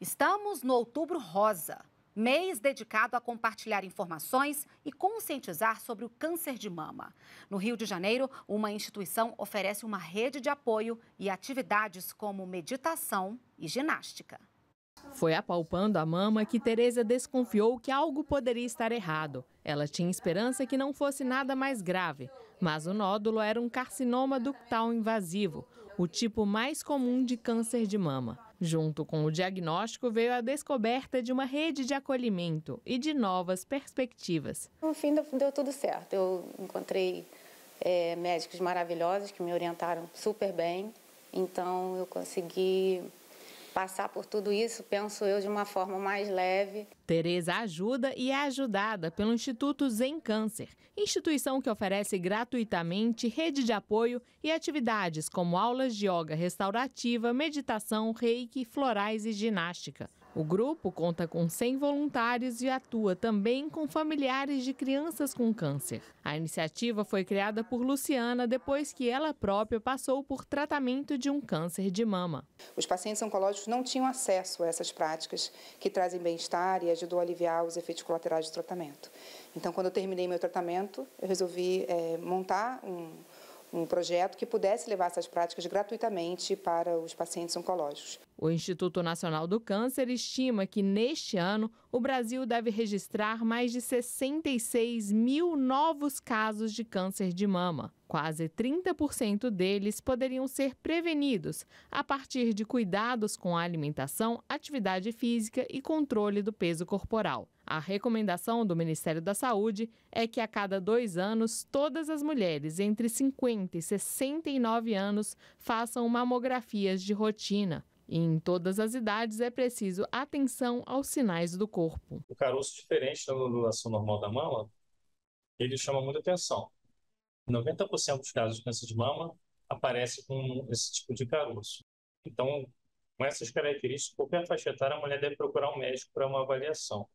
Estamos no Outubro Rosa, mês dedicado a compartilhar informações e conscientizar sobre o câncer de mama. No Rio de Janeiro, uma instituição oferece uma rede de apoio e atividades como meditação e ginástica. Foi apalpando a mama que Teresa desconfiou que algo poderia estar errado. Ela tinha esperança que não fosse nada mais grave, mas o nódulo era um carcinoma ductal invasivo, o tipo mais comum de câncer de mama. Junto com o diagnóstico veio a descoberta de uma rede de acolhimento e de novas perspectivas. No fim deu tudo certo. Eu encontrei é, médicos maravilhosos que me orientaram super bem. Então eu consegui passar por tudo isso, penso eu, de uma forma mais leve. Tereza ajuda e é ajudada pelo Instituto Zen Câncer, instituição que oferece gratuitamente rede de apoio e atividades como aulas de yoga restaurativa, meditação, reiki, florais e ginástica. O grupo conta com 100 voluntários e atua também com familiares de crianças com câncer. A iniciativa foi criada por Luciana depois que ela própria passou por tratamento de um câncer de mama. Os pacientes oncológicos não tinham acesso a essas práticas que trazem bem-estar e ajudam a aliviar os efeitos colaterais do tratamento. Então, quando eu terminei meu tratamento, eu resolvi é, montar um um projeto que pudesse levar essas práticas gratuitamente para os pacientes oncológicos. O Instituto Nacional do Câncer estima que neste ano o Brasil deve registrar mais de 66 mil novos casos de câncer de mama. Quase 30% deles poderiam ser prevenidos a partir de cuidados com a alimentação, atividade física e controle do peso corporal. A recomendação do Ministério da Saúde é que a cada dois anos, todas as mulheres entre 50 e 69 anos façam mamografias de rotina. Em todas as idades é preciso atenção aos sinais do corpo. O caroço diferente da ondulação normal da mama, ele chama muita atenção. 90% dos casos de câncer de mama aparece com esse tipo de caroço. Então, com essas características, qualquer faixa etária, a mulher deve procurar um médico para uma avaliação.